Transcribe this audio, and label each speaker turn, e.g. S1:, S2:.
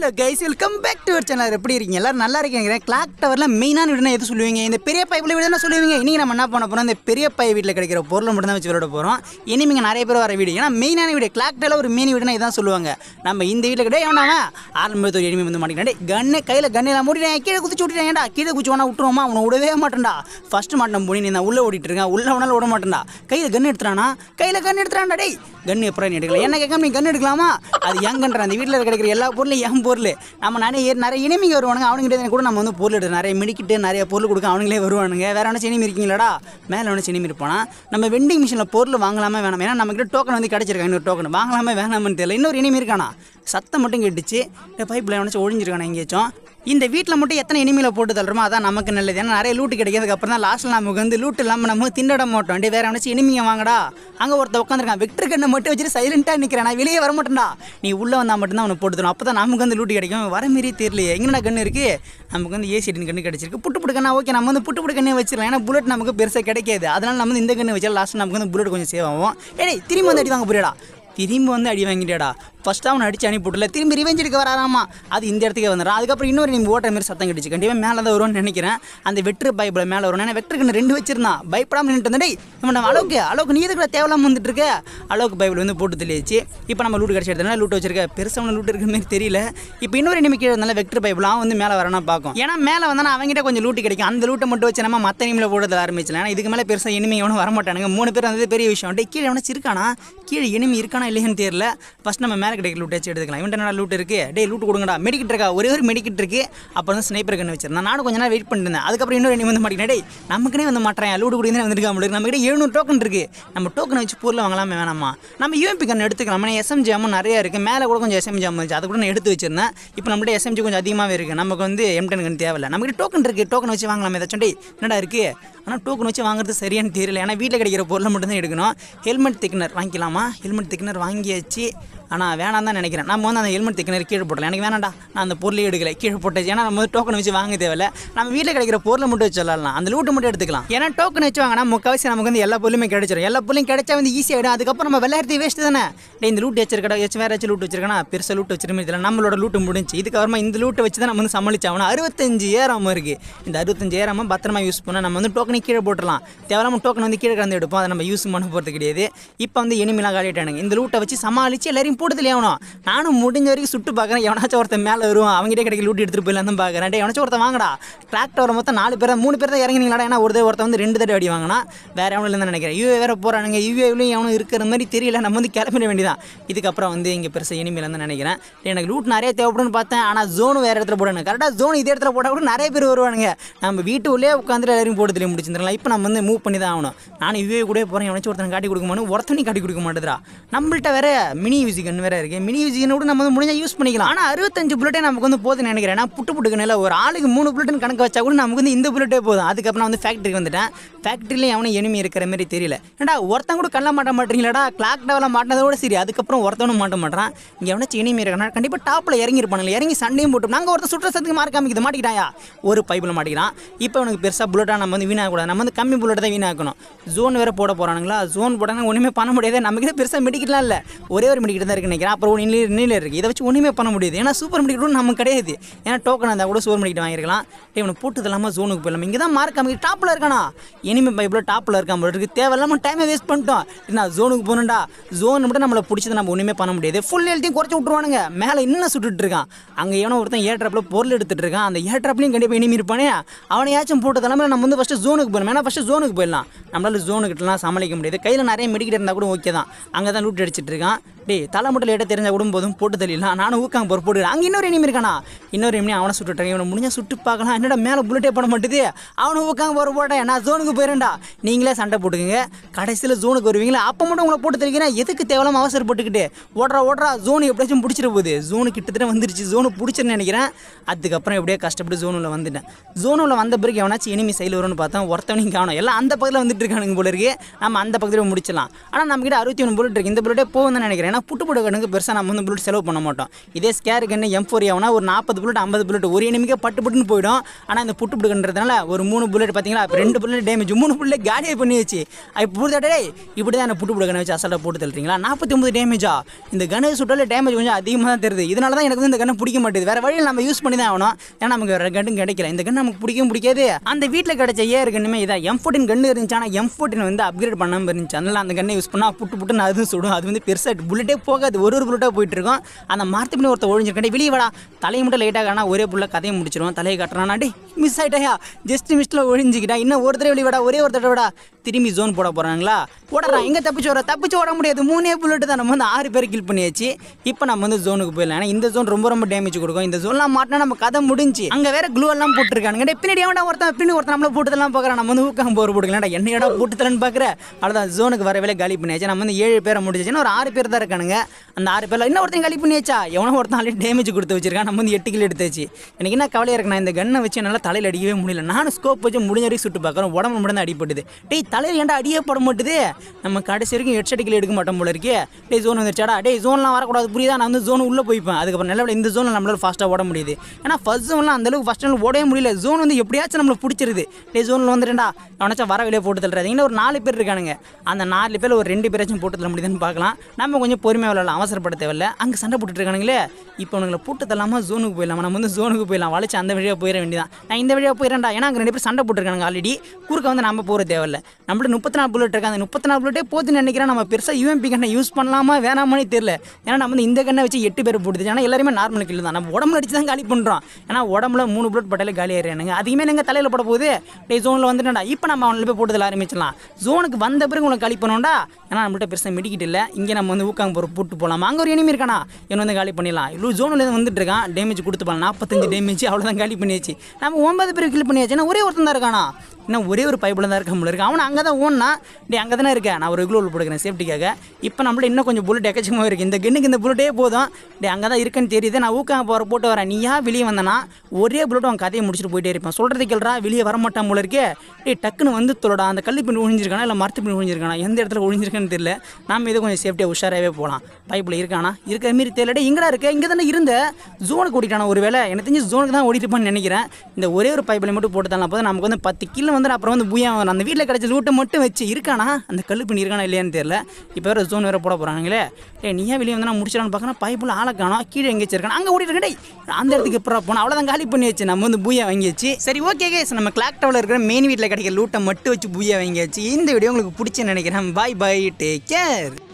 S1: hello guys welcome back to channel எப்படி இருக்கீங்க எல்லாரும் நல்லா இருக்கீங்க கிளாக் டவரில் மெயினான வீடுனா எது சொல்லுவீங்க இந்த பெரிய பை வீடு என்ன சொல்லுவீங்க இன்றைக்கி நம்ம என்ன பண்ண போகிறோம் இந்த பெரிய பை வீட்டில் கிடைக்கிற பொருளை மட்டும் தான் வச்சு விளையாட போகிறோம் இனிமேங்க நிறைய பேர் வர வீடு ஏன்னா மெயினான வீடு கிளாக் டவர் ஒரு மெயின் வீடுனா இதான் சொல்லுவாங்க நம்ம இந்த வீட்டில் கிடையாது ஏன்னா ஆரம்பத்து ஒரு எனிமே வந்து மாட்டேங்கிறேன் கண்ணு கையில் கண்ணில் மூடிட்டேன் கீழே குதிச்சு ஏன்டா கீழே குச்சி வேணா விட்டுருவோமா அவனை விடவே மாட்டேன்டா ஃபஸ்ட்டு மாட்டேன் போனி நீ நான் உள்ளே ஓடிட்டு இருக்கேன் உள்ளே வேணாலும் விட மாட்டேன்டா கையில் கண்ணு எடுத்துறானா கையில் கண்ணு எடுத்துறான்டா டேய் கண்ணு எப்படி நீ எடுக்கலாம் என்ன கேட்காம நீ கண்ணு எடுக்கலாமா அது எங்கன்ற அந்த வீட்டில் கிடைக்கிற எல்லா பொருளும் பொருள் நம்ம நிறைய நிறைய இனிமைங்க வருவானுங்க அவனுங்கிட்ட கூட நம்ம வந்து பொருள் எடுத்து நிறைய மிடிக்கிட்டு நிறைய பொருள் கொடுக்க அவனுங்களே வருவானுங்க வேறு ஒன்றும் சினிமி இருக்கீங்களாடா மேலே ஒன்று சினிமி இருப்பானா நம்ம வெண்டிங் மிஷினில் பொருள் வாங்கலாமே வேணாம் ஏன்னா நம்மகிட்ட டோக்கன் வந்து கிடச்சிருக்காங்க இன்னொரு டோக்கன் வாங்கலாமே வேணாமே தெரியல இன்னொரு இனிமே இருக்கானா சத்தம் மட்டும் கேட்டுச்சு பைப் நினச்சி ஒழிஞ்சிருக்கானே எங்கேயாச்சும் இந்த வீட்டில் மட்டும் எத்தனை இனிமையில் போட்டு தள்ளுறோமோ அதான் நமக்கு நல்லது ஏன்னா நிறைய லூட்டு கிடைக்கிறதுக்கு அப்புறம் தான் லாஸ்ட்டில் நமக்கு வந்து லூட்டு இல்லாமல் நம்ம திண்டட மாட்டோம் டே வேற எவனாச்சும் இனிமையை வாங்கடா அங்கே ஒருத்த உட்காந்துருக்கான் வெக்டர் கண்ணை மட்டும் வச்சுட்டு சைலண்ட்டாக நிற்கிறேன் நான் வெளியே வர மாட்டேன்டா நீ உள்ளே வந்தால் மட்டும்தான் அவனை போட்டு தரும் அப்போ தான் நமக்கு வந்து லூட்டு கிடைக்கும் வர மாரி தெரியலையே எங்கடா கண்ணு இருக்குது நமக்கு வந்து ஏசி அடின் கண்ணு கிடைச்சிருக்கு புட்டு புட்டுக்கண்ணா ஓகே நம்ம வந்து புட்டு கண்ணே வச்சிடலாம் ஏன்னா புல்லட் நமக்கு பெருசாக கிடைக்காது அதனால் நம்ம வந்து இந்த கண்ணு வச்சால் லாஸ்ட்டில் நமக்கு வந்து புல்லட் கொஞ்சம் சேவ் ஆகும் ஏடே திரும்பி வந்து அடி வாங்க புரியடா திரும்பி வந்து அடி வாங்கிட்டேடா ஃபஸ்ட்டு அவனை அடிச்சு அனுப்பிவிடல திரும்பி ரிவெஞ்ச் எடுக்க வராமா அது இந்த இடத்துக்கே வந்துடும் அதுக்கப்புறம் இன்னொரு நீங்கள் ஓட்டுற மாதிரி சத்தம் கிடச்சி கண்டிப்பாக மேலே தான் வரும்னு நினைக்கிறேன் அந்த வெற்று பைப்பில் மேலே வரும் ஏன்னா வெற்றுக்கு ரெண்டு வச்சிருந்தான் பயப்படாமல் நின்றுட்டு வந்து டேய் இவன் அளவுக்கு அளவுக்கு நீ இதுக்குள்ள தேவையில்லாமல் வந்துட்டு இருக்க அளவுக்கு பைபிள் வந்து போட்டு தெளிச்சு இப்போ நம்ம லூட் கிடச்சி எடுத்தனால லூட்டு வச்சிருக்க பெருசவன லூட் இருக்கிற மாதிரி தெரியல இப்போ இன்னொரு நிமிக்கு இருந்தால வெக்டர் பைபிள் அவன் வந்து மேலே வரனா பார்க்கும் ஏன்னா மேலே வந்தால் அவங்ககிட்ட கொஞ்சம் லூட்டு கிடைக்கும் அந்த லூட்டை மட்டும் வச்சு நம்ம மற்ற நிமிடம் போடுறது ஆரம்பிச்சலாம் ஏன்னா இதுக்கு மேலே பெருசாக இனிமே எவனும் வரமாட்டானுங்க மூணு பேர் வந்து பெரிய விஷயம் கீழே எவனாச்சும் இருக்கானா கீழே இனிமே இருக்கானா இல்லையான்னு தெரியல ஃபஸ்ட் நம்ம மேலே கிடைக்கல லூட் வச்சு எடுத்துக்கலாம் இவன் என்ன லூட் இருக்கு டே லூட் கொடுங்கடா மெடிக்கிட்டு இருக்கா ஒரே ஒரு மெடிக்கிட்டு இருக்கு அப்புறம் வந்து ஸ்னைப்பர் கண்ணு வச்சிருந்தேன் நானும் கொஞ்ச நேரம் வெயிட் பண்ணிருந்தேன் அதுக்கப்புறம் இன்னொரு நீ வந்து மாட்டேன் டே நமக்குனே வந்து மாட்டேன் லூட் கொடுங்க வந்துருக்கா முடியும் நம்ம கிட்ட எழுநூறு டோக்கன் இருக்கு நம்ம டோக்கன் வச்சு பொருள் வாங்கலாமே வேணாமா நம்ம யூஎம்பி கண்ணு எடுத்துக்கலாம் எஸ்எம் ஜாமும் நிறையா இருக்குது மேலே கூட கொஞ்சம் எஸ்எம் ஜாம் இருந்துச்சு அது கூட நான் எடுத்து வச்சிருந்தேன் இப்போ நம்மகிட்ட எஸ்எம்ஜி கொஞ்சம் அதிகமாகவே இருக்குது நமக்கு வந்து எம்டன் கண்ணு தேவையில்லை நம்மகிட்ட டோக்கன் இருக்குது டோக்கன் வச்சு வாங்கலாம் ஏதாச்சும் டே என்னடா இருக்குது ஆனால் டோக்கன் வச்சு வாங்குறது சரியானு தெரியல ஏன்னா வீட்டில் கிடைக்கிற பொருளை மட்டும்தான் எடுக்கணும் ஹெல்மெட் திக்னர் வாங்கிக்கலாமா ஹெல்மெட் திக்னர் வாங்கியாச்சு ஆனால் வேணாம் தான் நினைக்கிறேன் நம்ம வந்து அந்த ஹெல்மெட் திக்கினர் கீழே போட்டலாம் எனக்கு வேணாண்டா நான் அந்த பொருளை எடுக்கல கீழே போட்டேன் ஏன்னா நம்ம வந்து டோக்கன் வச்சு வாங்க தேவையில்ல நம்ம வீட்டில் கிடைக்கிற பொருளை மட்டும் சொல்லலாம் அந்த லூட்டு மட்டும் எடுத்துக்கலாம் ஏன்னா டோக்கன் வச்சு வாங்கினா முக்கால்வாசி நமக்கு வந்து எல்லா பொருளுமே கிடைச்சிடும் எல்லா பொருளையும் கிடைச்சா வந்து ஈஸியாகிடும் அதுக்கப்புறம் நம்ம விளையாடுறது வேஸ்ட்டு தானே இந்த லூட்டு வச்சிருக்க வச்சு வேறு வச்சு லூட் வச்சிருக்கா பெருசாக லூட் வச்சிருமே இதில் நம்மளோட லூட்டு முடிஞ்சு இதுக்கப்புறமா இந்த லூட்டை வச்சு தான் நம்ம வந்து சமாளிச்சாகணும் அறுபத்தஞ்சு ஏறாம இருக்குது இந்த அறுபத்தஞ்சு ஏறாம பத்திரமா யூஸ் பண்ணால் நம்ம வந்து டோக்கனை கீழே போட்டுடலாம் தேவையில்லாமல் டோக்கன் வந்து கீழே கலந்து எடுப்போம் அதை நம்ம யூஸ் பண்ண போகிறது கிடையாது இப்போ வந்து இனிமேலாம் காலிட்டானுங்க இந்த லூட்டை வச்சு சமாளித்து எல்லாரையும் அவன் போட்டு நானும் முடிஞ்ச வரைக்கும் சுட்டு பார்க்குறேன் எவனாச்சும் ஒருத்தன் மேலே வருவான் அவங்ககிட்ட கிடைக்க லூட்டி எடுத்துகிட்டு போயிடலாம் தான் பார்க்குறேன் எவனாச்சும் ஒருத்தன் வாங்கடா டிராக்டர் மொத்தம் நாலு பேர் மூணு பேர் தான் இறங்கினீங்களா ஏன்னா ஒரு ஒருத்தன் வந்து ரெண்டு தடவை அடி வாங்கினா வேறு எவனில் இல்லைன்னு நினைக்கிறேன் யூஏ வேறு போகிறானுங்க யூஏவிலையும் எவனும் இருக்கிற மாதிரி தெரியல நம்ம வந்து கிளம்பிட வேண்டியதான் இதுக்கப்புறம் வந்து இங்கே பெருசாக இனிமேல் நினைக்கிறேன் எனக்கு லூட் நிறைய தேவைப்படும்னு பார்த்தேன் ஆனால் ஜோன் வேறு இடத்துல போடணும் கரெக்டாக ஜோன் இதே இடத்துல போட்டால் கூட நிறைய பேர் வருவானுங்க நம்ம வீட்டு உள்ளே உட்காந்துட்டு எல்லாரும் போட்டு தெரிய முடிச்சிருந்தலாம் இப்போ நம்ம வந்து மூவ் பண்ணி தான் ஆகணும் நான் யூஏ கூட போகிறேன் எவனாச்சும் ஒருத்தனை காட்டி கொடுக்க மாட்டேன் ஒருத்தனையும் காட்டி கொடுக்க மாட்டேதுரா நம்மள்ட்ட வேறு மினி மியூசிக் கன் வேற இருக்குது மினி யூஜிகன் கூட நம்ம வந்து முடிஞ்சால் யூஸ் பண்ணிக்கலாம் ஆனால் அறுபத்தஞ்சு புல்லட்டே நமக்கு வந்து போதுன்னு நினைக்கிறேன் ஏன்னா புட்டு இல்லை ஒரு ஆளுக்கு மூணு புல்லட்னு கணக்கு வச்சா கூட நமக்கு வந்து இந்த புல்லட்டே போதும் அதுக்கப்புறம் நான் வந்து ஃபேக்ட்ரிக்கு வந்துட்டேன் ஃபேக்ட்ரியிலையும் எவனும் எனிமி இருக்கிற மாதிரி தெரியல ஏன்னா ஒருத்தன் கூட கல்ல மாட்ட மாட்டீங்களாடா கிளாக் மாட்டினதை மாட்டினதோட சரி அதுக்கப்புறம் ஒருத்தவனும் மாட்ட மாட்டான் இங்கே எவனாச்சும் எனிமி இருக்கிறனா கண்டிப்பாக டாப்பில் இறங்கி இருப்பானுங்களே இறங்கி சண்டையும் போட்டு நாங்கள் ஒருத்தர் சுற்ற சத்துக்கு மார்க் காமிக்கிது மாட்டிக்கிட்டாயா ஒரு பைப்பில் மாட்டிக்கிறான் இப்போ அவனுக்கு பெருசாக புல்லட்டாக நம்ம வந்து வீணாகக்கூடாது நம்ம வந்து கம்மி புல்லட்டை தான் வீணாக்கணும் ஜோன் வேறு போட போகிறானுங்களா ஜோன் போட்டாங்கன்னா ஒன்றுமே பண்ண முடியாது நமக்கு பெருசாக மெடிக்கலாம் இல்லை ஒரே ஒரு மெடிக்கிட்டு தான் இருக்குது நினைக்கிறேன் அப்புறம் ஒன்று நிலையில் இருக்குது இதை வச்சு ஒன்றுமே பண்ண முடியாது ஏன்னா சூப்பர் மெடிக்கல் ரூல் நமக்கு கிடையாது ஏன்னா டோக்கன் இருந்தால் கூட சூப்பர் மெடிக்கல் வாங்கிருக்கலாம் இவனை போட்டது இல்லாமல் ஜோனுக்கு போயிடலாம் இங்கே தான் மார்க் அமைக்க டாப்பில் இருக்கானா இனிமே பைப்பில் டாப்பில் இருக்கா போல இருக்குது தேவையில்லாமல் டைமே வேஸ்ட் பண்ணிட்டோம் என்ன ஜோனுக்கு போகணும்டா ஜோன் மட்டும் நம்மளை பிடிச்சது நம்ம ஒன்றுமே பண்ண முடியாது ஃபுல் எழுத்தையும் குறைச்சி விட்ருவானுங்க மேலே இன்னும் சுட்டுட்டு இருக்கான் அங்கே எவனோ ஒருத்தன் ஏர்ட்ராப்பில் பொருள் எடுத்துகிட்டு இருக்கான் அந்த ஏர்ட்ராப்லையும் கண்டிப்பாக இனிமே இருப்பானே அவனையாச்சும் போட்டதெல்லாமே நம்ம வந்து ஃபஸ்ட்டு ஜோனுக்கு போகணும் ஏன்னா ஃபஸ்ட்டு ஜோனுக்கு போயிடலாம் நம்மளால ஜோனுக்கிட்டலாம் சமாளிக்க முடியாது கையில் நிறைய மெடிக்கிட்டு இருந்தால் கூட ஓகே தான் அங்கே தான் லூட் அடிச்சிட்டு இருக்கான் டே தலை மட்டும் லேட்டாக தெரிஞ்ச விடும் போதும் போட்டு தெரியல நானும் ஊக்காங்க போகிற போட்டு அங்கே இன்னொரு இனிமே இருக்கானா இன்னொரு எம்னி அவனை சுட்டுட்டாங்க இவனை முடிஞ்சால் சுட்டு பார்க்கலாம் என்னடா மேலே புல்லட்டே பண்ண மாட்டேது அவனை உட்காந்து போகிற போட்டேன் நான் ஜோனுக்கு போயிடேன்டா நீங்களே சண்டை போட்டுக்கோங்க கடைசியில் ஜோனுக்கு வருவீங்களா அப்போ மட்டும் உங்களை போட்டு தெரிவிக்கிறேன் எதுக்கு தேவையில்லாம அவசரப்பட்டுக்கிட்டு ஓடுறா ஓடுறா ஜோனு எப்படியாச்சும் பிடிச்சிட போகுது ஜோனு கிட்டத்தட்ட வந்துருச்சு ஜோனு பிடிச்சிருன்னு நினைக்கிறேன் அதுக்கப்புறம் எப்படியோ கஷ்டப்பட்டு ஜோனில் வந்துட்டேன் ஜோனில் வந்த பிறகு எவனாச்சும் இனிமே சைடில் வரும்னு பார்த்தா ஒருத்தவனையும் காணும் எல்லாம் அந்த பக்கத்தில் வந்துட்டு இருக்கானுங்க போல இருக்கு நம்ம அந்த பக்கத்தில் முடிச்சலாம் ஆனால் நம்ம கிட்ட அறுபத்தி ஒன்று புல்லட் இருக்குது இந்த புல்லட்டே போகணும்னு நினைக்கிறேன் ஏன்னா புட்டு புட்டு கண்ணுக்கு பெருசாக நம்ம வந்து புல்லட் செலவு பண்ண மாட்டோம் இதே ஸ்கேருக்கு என்ன எம் ஃபோர் ஆகுனா ஒரு நாற்பது நாற்பது புல்லட் ஐம்பது புல்லட் ஒரு எனிமிக்கே பட்டு புட்டுன்னு போயிடும் ஆனால் இந்த புட்டு புட்டுன்றதுனால ஒரு மூணு புல்லட் பார்த்தீங்களா ரெண்டு புல்லட் டேமேஜ் மூணு புல்லே காலியே பண்ணி வச்சு இப்படி புரிதாட்டே இப்படி தான் புட்டு புட்டு கண்ணை வச்சு அசால்ட்டாக போட்டு தள்ளுறீங்களா நாற்பத்தி ஒம்பது டேமேஜா இந்த கண்ணை சுட்டால டேமேஜ் கொஞ்சம் அதிகமாக தான் தெரியுது இதனால தான் எனக்கு வந்து இந்த கண்ணை பிடிக்க மாட்டேது வேறு வழியில் நம்ம யூஸ் பண்ணி தான் ஆகணும் ஏன்னா நமக்கு வேறு கண்ணும் கிடைக்கல இந்த கண்ணு நமக்கு பிடிக்கவும் பிடிக்காது அந்த வீட்டில் கிடைச்ச ஏ இருக்கணுமே இதான் எம் ஃபோர்டின் கண்ணு இருந்துச்சு ஆனால் எம் ஃபோர்டின் வந்து அப்கிரேட் பண்ணாமல் இருந்துச்சு அதனால் அந்த கண்ணை யூஸ் பண்ணால் புட்டு புட்டு நான் அதுவும் சுடும் அது வந்து பெருசாக புல்லட்டே போகாது ஒரு ஒரு புல்லட்டாக போயிட்டு இருக்கும் அந்த மரத்து பின்னி ஒருத்தர் ஒழிஞ்சிருக்கேன் வெளியே வாடா தலை மட்டும் தலையிட்டா காணா ஒரே புள்ள கதையை முடிச்சிடும் தலையை மிஸ் ஜஸ்ட் ஒழிஞ்சிக்கிட்டா இன்னும் ஒரு தடவை ஒரே ஒரு தடவை விடா திரும்பி ஜோன் போட போறாங்களா ஓடறான் எங்க தப்பிச்சு வர தப்பிச்சு ஓட முடியாது மூணே புல்லட்டு தான் நம்ம வந்து ஆறு பேர் கில் பண்ணியாச்சு இப்போ நம்ம வந்து ஜோனுக்கு போயிடலாம் ஏன்னா இந்த ஜோன் ரொம்ப ரொம்ப டேமேஜ் கொடுக்கும் இந்த ஜோன்லாம் மாட்டினா நம்ம கதை முடிஞ்சு அங்க வேற க்ளூ எல்லாம் போட்டுருக்கானுங்க பின்னாடி ஒருத்தன் பின்னாடி ஒருத்தன் நம்மள போட்டுதெல்லாம் பார்க்குறான் நம்ம வந்து ஊக்கம் போர் போட்டுக்கலாம் என்ன இடம் போட்டுத்தலன்னு ஜோனுக்கு வரவே காலி பண்ணியாச்சு நம்ம வந்து ஏழு பேரை முடிஞ்சிச்சுன்னா ஒரு ஆறு பேர் தான் இருக்கானுங்க அந்த ஆறு பேரில் இன்னும் ஒருத்தன் காலி பண்ணியாச்சா எவனோ ஒருத்தன் ஆல்ரெடி டேமேஜ் கொடுத்து வச்சிருக்கான் நம்ம வந்து எட்டு கில் எடுத்தாச்சு எனக்கு என்ன கவலையாக இருக்கு நான் இந்த கண்ணை வச்சு என்னால் தலையில் அடிக்கவே முடியல நானும் ஸ்கோப் வச்சு முடிஞ்ச வரைக்கும் சுட்டு பார்க்குறேன் உடம்பு மட்டும் தான் அடிப்பட்டுது டேய் தலையில் ஏன்டா அடியே போட மாட்டுது நம்ம கடைசி வரைக்கும் ஹெட்செட் கீழே எடுக்க மாட்டோம் போல இருக்கே டேய் ஜோன் வந்துருச்சாடா டேய் ஜோன்லாம் வரக்கூடாது புரியுதா நான் வந்து ஜோன் உள்ளே போய்ப்பேன் அதுக்கப்புறம் நல்ல இந்த ஜோனில் நம்மளால் ஃபாஸ்ட்டாக ஓட முடியுது ஏன்னா ஃபஸ்ட் ஜோன்லாம் அந்தளவுக்கு ஃபஸ்ட் டைம் ஓடவே முடியல ஜோன் வந்து எப்படியாச்சும் நம்மளை பிடிச்சிருது டேய் ஜோனில் வந்துட்டேன்டா அவனாச்சும் வர வெளியே போட்டு தள்ளுறாதீங்கன்னு ஒரு நாலு பேர் இருக்கானுங்க அந்த நாலு பேர் ஒரு ரெண்டு பேராச்சும் போட்டு தள்ள முடியுதுன்னு பார்க்கலாம் நம்ம கொஞ்சம் பொறுமையாக விளையாடலாம் அவசரப்பட தேவையில்ல அங்கே சண்டை போட்டுட்டு இருக்கானுங்களே இப்போ அவனுங்களை போட்டு தள்ளாமல் ஜோனுக்கு போயிடலாம் போயிடலாம் நம்ம வந்து ஜோனுக்கு போயிடலாம் வளைச்சு அந்த வழியாக போயிட வேண்டியதான் நான் இந்த வழியாக போயிடறேன்டா ஏன்னா அங்கே ரெண்டு பேரும் சண்டை போட்டுருக்காங்க ஆல்ரெடி குறுக்க வந்து நம்ம போகிற தேவையில்ல நம்மள்ட்ட முப்பத்தி நாலு புல்லட் இருக்கு அந்த முப்பத்தி நாலு புல்லட்டே போத்துன்னு நினைக்கிறேன் நம்ம பெருசாக யூஎம்பி கண்ணை யூஸ் பண்ணலாமா வேணாமே தெரியல ஏன்னா நம்ம வந்து இந்த கண்ணை வச்சு எட்டு பேர் போடுது ஏன்னா எல்லாருமே நார்மல் கிள்ளு தான் நம்ம உடம்புல அடிச்சு தான் காலி பண்ணுறோம் ஏன்னா உடம்புல மூணு புல்லட் பட்டாலே காலி ஆயிடுறானுங்க அதுக்குமே நீங்கள் தலையில் போட போகுது டே ஜோனில் வந்துட்டேன்டா இப்போ நம்ம அவனில் போய் போட்டதில் ஆரம்பிச்சிடலாம் ஜோனுக்கு வந்த பிறகு உங்களுக்கு காலி பண்ணோம்டா ஏன்னா நம்மள்கிட்ட பெருசாக மெடிக்கிட்டு இல்லை இங்கே நம்ம வந்து ஊக்காங்க போகிற போட்டு போகலாம் அங்கே ஒரு இனிமே இருக்கானா என்ன வந்து காலி பண்ணிடலாம் இவ்வளோ ஜோனில் வந்துட்டு இருக்கான் டேமேஜ் கொடுத்து பண்ணலாம் நாற்பத்தஞ்சு டேமேஜ் அவ்வளோதான் காலி பண்ணியாச்சு நம்ம ஒன்பது பேர் கில் பண்ணியாச்சுன்னா ஒரே ஒருத்தன் தான் இருக்கானா இன்னும் ஒரே ஒரு பைப்பில் தான் இருக்க முடியல இருக்கு அவனை அங்கே தான் ஓன்னா டே அங்கே தானே இருக்கேன் நான் ஒரு உள்ள போடுக்கிறேன் சேஃப்டிக்காக இப்போ நம்மள இன்னும் கொஞ்சம் புல்லட் எக்கச்சமாக இருக்குது இந்த கண்ணுக்கு இந்த புல்லட்டே போதும் டே அங்கே தான் இருக்குன்னு தெரியுது நான் ஊக்கம் போகிற போட்டு வரேன் நீயா வெளியே வந்தேன்னா ஒரே புல்லட் அவன் கதையை முடிச்சுட்டு போயிட்டே இருப்பான் சொல்கிறது கேள்றா வெளியே வர மாட்டான் போல இருக்கே டே டக்குன்னு வந்து தொலடா அந்த கல் பின் ஒழிஞ்சிருக்கானா இல்லை மரத்து பின் ஒழிஞ்சிருக்கானா எந்த இடத்துல ஒழிஞ்சிருக்கேன்னு தெரியல நாம் இதை கொஞ்சம் சேஃப்டியாக உஷாராகவே போகலாம் பைப்பில் இருக்கானா இருக்கிற மாரி தெரியல எங்கடா இருக்க இங்கே தானே இருந்த ஜோனுக்கு ஓடிட்டானா ஒரு வேலை எனக்கு தெரிஞ்சு ஜோனுக்கு தான் ஓடிட்டுப்பான்னு நினைக்கிறேன் இந்த ஒரே ஒரு பைப்பில் மட்டும் போட்டு தான் போது நமக்கு வந்து பத்து கிலோ வந்துட்டு அப்புறம் வந்து பூயா அந்த வீட்டில் கிடச்ச லூட்டை மட்டும் வச்சு இருக்கானா அந்த கல் பண்ணி இருக்கானா இல்லையான்னு தெரியல இப்போ வேறு ஜோன் வேறு போட போகிறாங்களே ஏ நீயா வெளியே வந்து நான் முடிச்சிடலான்னு பார்க்கணும் பைப்பில் ஆளை காணும் கீழே எங்கே இருக்கான் அங்கே ஓடிட்டு இருக்கடே அந்த இடத்துக்கு எப்போ போனோம் அவ்வளோதான் காலி பண்ணி வச்சு நம்ம வந்து பூயா வாங்கியாச்சு சரி ஓகே கேஸ் நம்ம கிளாக் டவரில் இருக்கிற மெயின் வீட்டில் கிடைக்கிற லூட்டை மட்டும் வச்சு பூயா வாங்கியாச்சு இந்த வீடியோ உங்களுக்கு பிடிச்சுன்னு நினைக்கிறேன் பாய் பாய் டேக் கேர்